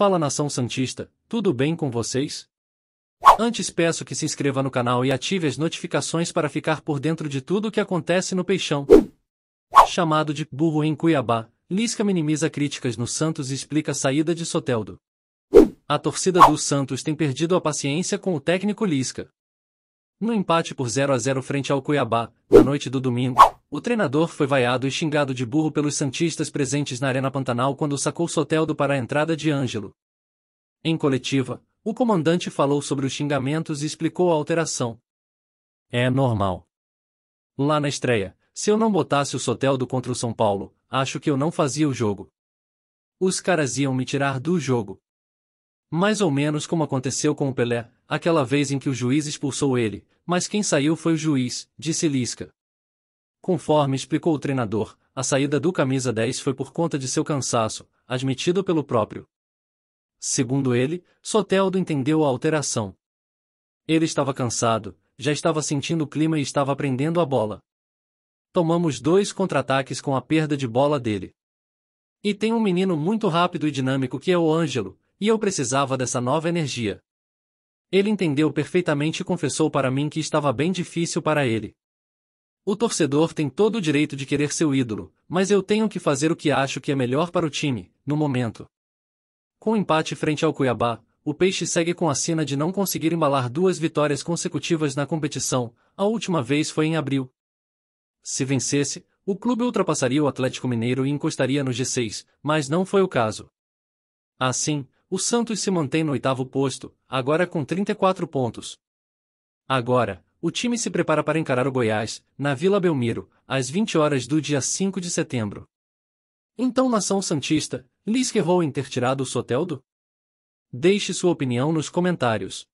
Fala Nação Santista, tudo bem com vocês? Antes peço que se inscreva no canal e ative as notificações para ficar por dentro de tudo o que acontece no Peixão. Chamado de burro em Cuiabá, Lisca minimiza críticas no Santos e explica a saída de Soteldo. A torcida do Santos tem perdido a paciência com o técnico Lisca. No empate por 0 a 0 frente ao Cuiabá, na noite do domingo, o treinador foi vaiado e xingado de burro pelos santistas presentes na Arena Pantanal quando sacou Soteldo para a entrada de Ângelo. Em coletiva, o comandante falou sobre os xingamentos e explicou a alteração. É normal. Lá na estreia, se eu não botasse o Soteldo contra o São Paulo, acho que eu não fazia o jogo. Os caras iam me tirar do jogo. Mais ou menos como aconteceu com o Pelé, aquela vez em que o juiz expulsou ele, mas quem saiu foi o juiz, disse Lisca. Conforme explicou o treinador, a saída do camisa 10 foi por conta de seu cansaço, admitido pelo próprio. Segundo ele, Soteldo entendeu a alteração. Ele estava cansado, já estava sentindo o clima e estava prendendo a bola. Tomamos dois contra-ataques com a perda de bola dele. E tem um menino muito rápido e dinâmico que é o Ângelo, e eu precisava dessa nova energia. Ele entendeu perfeitamente e confessou para mim que estava bem difícil para ele. O torcedor tem todo o direito de querer seu ídolo, mas eu tenho que fazer o que acho que é melhor para o time, no momento. Com o empate frente ao Cuiabá, o Peixe segue com a sina de não conseguir embalar duas vitórias consecutivas na competição, a última vez foi em abril. Se vencesse, o clube ultrapassaria o Atlético Mineiro e encostaria no G6, mas não foi o caso. Assim, o Santos se mantém no oitavo posto, agora com 34 pontos. Agora, o time se prepara para encarar o Goiás, na Vila Belmiro, às 20 horas do dia 5 de setembro. Então, nação santista, lhes que Rowen ter tirado o Soteldo? Deixe sua opinião nos comentários.